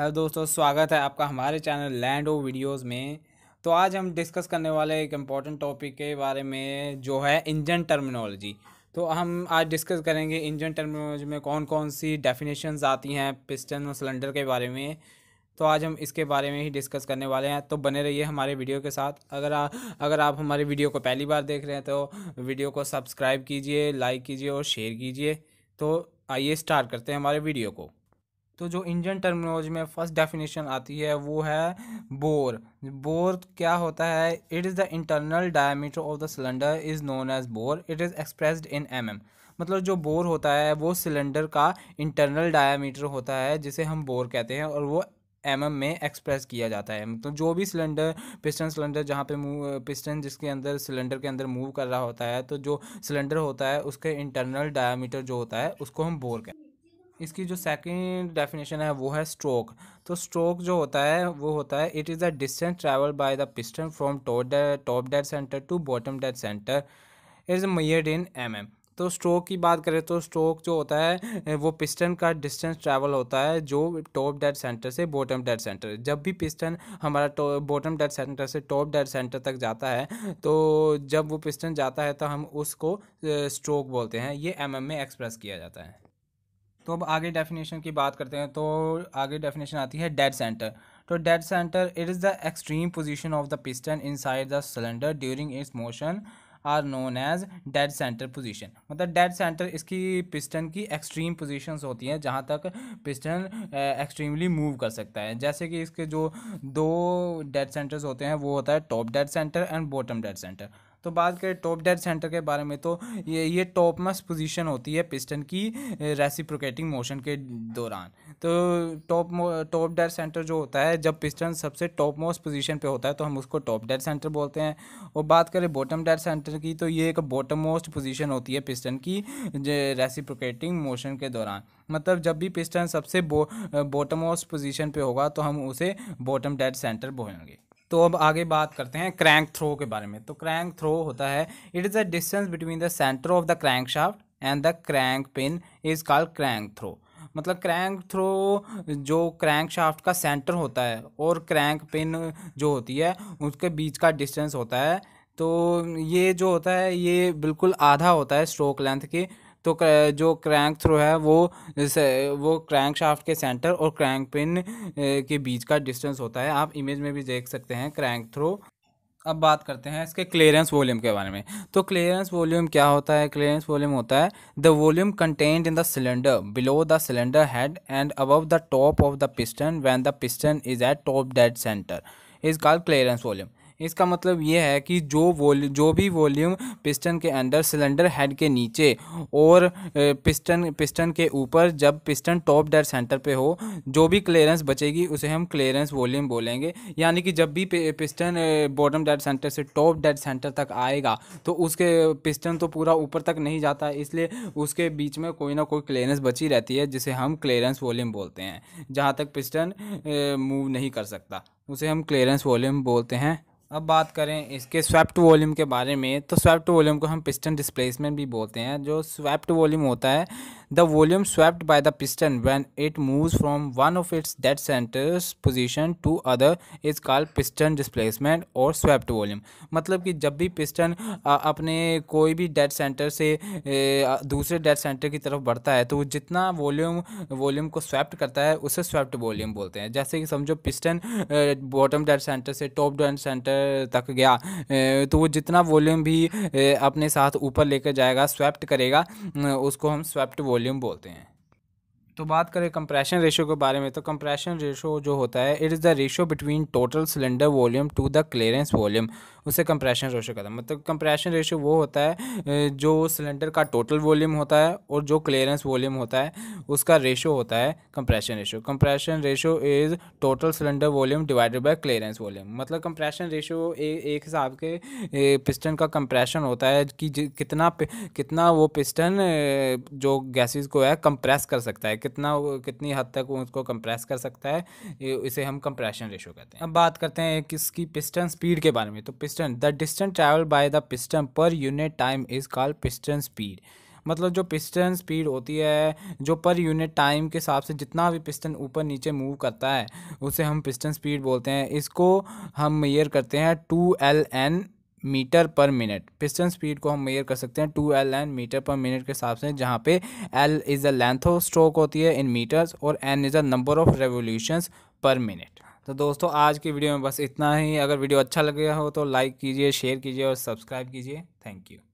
hello दोस्तों स्वागत है आपका हमारे चैनल लैंड ओ वीडियोस में तो आज हम डिस्कस करने वाले एक इम्पॉर्टेंट टॉपिक के बारे में जो है इंजन टर्मिनोलॉजी तो हम आज डिस्कस करेंगे इंजन टर्मिनोलॉजी में कौन कौन सी डेफिनेशंस आती हैं पिस्टन और सिलेंडर के बारे में तो आज हम इसके बारे में ही डिस्कस करने वाले हैं तो बने रहिए हमारे वीडियो के साथ अगर आ, अगर आप हमारे वीडियो को पहली बार देख रहे हैं तो वीडियो को सब्सक्राइब कीजिए लाइक कीजिए और शेयर कीजिए तो आइए स्टार्ट करते हैं हमारे वीडियो को तो जो इंडियन टर्मिनोलॉजी में फर्स्ट डेफिनेशन आती है वो है बोर बोर क्या होता है it is the internal diameter of the cylinder is known as bore it is expressed in M मतलब जो बोर होता है वो सिलेंडर का इंटरनल डायमीटर होता है जिसे हम बोर कहते हैं और वो एम mm में एक्सप्रेस किया जाता है तो जो भी सिलेंडर पिस्टन सिलेंडर जहाँ पे मूव पिस्टन जिसके अंदर सिलेंडर के अंदर मूव कर रहा होता है तो जो सिलेंडर होता है उसके इंटरनल डायमीटर जो होता है उसको हम बोर कहते हैं इसकी जो सेकंड डेफिनेशन है वो है स्ट्रोक तो स्ट्रोक जो होता है वो होता है it is the distance travel by the piston from top top dead centre to bottom dead centre is made in M M तो स्ट्रोक की बात करें तो स्ट्रोक जो होता है वो पिस्टन का डिस्टेंस ट्रैवल होता है जो टॉप डेड सेंटर से बॉटम डेड सेंटर जब भी पिस्टन हमारा बॉटम डेड सेंटर से टॉप डेड सेंटर तक जाता है तो जब वो पिस्टन जाता है तो हम उसको स्ट्रोक बोलते हैं ये एम mm में एक्सप्रेस किया जाता है तो अब आगे डेफिनेशन की बात करते हैं तो आगे डेफिनेशन आती है डेड सेंटर तो dead centre it is the extreme position of the piston inside the cylinder during its motion are known as dead centre position मतलब डेड सेंटर इसकी पिस्टन की एक्सट्रीम पोजिशन होती हैं जहाँ तक पिस्टन एक्सट्रीमली मूव कर सकता है जैसे कि इसके जो दो डेड सेंटर्स होते हैं वो होता है top dead centre and bottom dead centre तो बात करें टॉप डेड सेंटर के बारे में तो ये ये टॉप मस्ट पोजीशन होती है पिस्टन की रेसिप्रोकेटिंग मोशन के दौरान तो टॉप टॉप डेड सेंटर जो होता है जब पिस्टन सबसे टॉप मोस्ट पोजीशन पे होता है तो हम उसको टॉप डेड सेंटर बोलते हैं और बात करें बॉटम डेड सेंटर की तो ये एक बॉटम मोस्ट पोजिशन होती है पिस्टन की रेसिप्रोकेटिंग मोशन के दौरान मतलब जब भी पिस्टन सबसे बॉटम मोस्ट पोजिशन पर होगा तो हम उसे बॉटम डेड सेंटर बोलेंगे तो अब आगे बात करते हैं क्रैंक थ्रो के बारे में तो क्रैंक थ्रो होता है it is the distance between the centre of the crankshaft and the crank pin is called crank throw मतलब क्रैंक थ्रो जो क्रैंक शाफ्ट का सेंटर होता है और क्रैंक पिन जो होती है उसके बीच का डिस्टेंस होता है तो ये जो होता है ये बिल्कुल आधा होता है स्ट्रोक लेंथ के तो जो क्रैंक थ्रो है वो वो क्रैंक शाफ्ट के सेंटर और क्रैंक पिन के बीच का डिस्टेंस होता है आप इमेज में भी देख सकते हैं क्रैंक थ्रो अब बात करते हैं इसके क्लियरेंस वॉल्यूम के बारे में तो क्लियरेंस वॉल्यूम क्या होता है क्लियरेंस वॉल्यूम होता है the volume content in the cylinder below the cylinder head and above the top of the piston when the piston is at top dead centre is called clearance volume इसका मतलब ये है कि जो वोल जो भी वॉल्यूम पिस्टन के अंदर सिलेंडर हेड के नीचे और पिस्टन पिस्टन के ऊपर जब पिस्टन टॉप डेड सेंटर पे हो जो भी क्लियरेंस बचेगी उसे हम क्लियरेंस वॉल्यूम बोलेंगे यानी कि जब भी पिस्टन बॉटम डेड सेंटर से टॉप डेड सेंटर तक आएगा तो उसके पिस्टन तो पूरा ऊपर तक नहीं जाता इसलिए उसके बीच में कोई ना कोई क्लियरेंस बची रहती है जिसे हम क्लियरेंस वॉल्यूम बोलते हैं जहाँ तक पिस्टन मूव नहीं कर सकता उसे हम क्लियरेंस वॉल्यूम बोलते हैं अब बात करें इसके स्वेप्ट वॉल्यूम के बारे में तो स्वेप्ट वॉल्यूम को हम पिस्टन डिस्प्लेसमेंट भी बोलते हैं जो स्वेप्ट वॉल्यूम होता है the volume swept by the piston when it moves from one of its dead center's position to other is called piston displacement or swept volume मतलब कि जब भी piston अपने कोई भी dead center से दूसरे dead center की तरफ बढ़ता है तो वो जितना volume volume को swept करता है उसे swept volume बोलते हैं जैसे कि समझो piston bottom dead center से top dead center तक गया तो वो जितना volume भी अपने साथ ऊपर लेकर जाएगा swept करेगा उसको हम swept volume वॉल्यूम बोलते हैं तो बात करें कंप्रेशन रेशो के बारे में तो कंप्रेशन रेशो जो होता है it is the ratio between total cylinder volume to the clearance volume उसे कंप्रेशन रेशो कहते हैं मतलब कंप्रेशन रेशो वो होता है जो सिलेंडर का टोटल वॉल्यूम होता है और जो क्लियरेंस वॉल्यूम होता है उसका रेशो होता है compression ratio compression ratio is total cylinder volume divided by clearance volume मतलब कंप्रेशन रेशो एक हिसाब के पिस्टन का कंप्रेशन होता है कि कितना कितना वो पिस्टन जो गैसेज को है कंप्रेस कर सकता है कितना कितनी हद तक वो उसको कंप्रेस कर सकता है इसे हम कंप्रेशन रेशो कहते हैं अब बात करते हैं किसकी पिस्टन स्पीड के बारे में तो piston the distance travel by the piston per unit time is called piston speed मतलब जो पिस्टन स्पीड होती है जो पर यूनिट टाइम के हिसाब से जितना भी पिस्टन ऊपर नीचे मूव करता है उसे हम पिस्टन स्पीड बोलते हैं इसको हम मेयर करते हैं two L N metre per minute piston speed को हम मेयर कर सकते हैं two L N metre per minute के हिसाब से जहाँ पे L is the length of stroke होती है इन मीटर्स और N is the number of revolutions per minute तो दोस्तों आज की वीडियो में बस इतना ही अगर वीडियो अच्छा लग गया हो तो लाइक कीजिए शेयर कीजिए और सब्सक्राइब कीजिए थैंक यू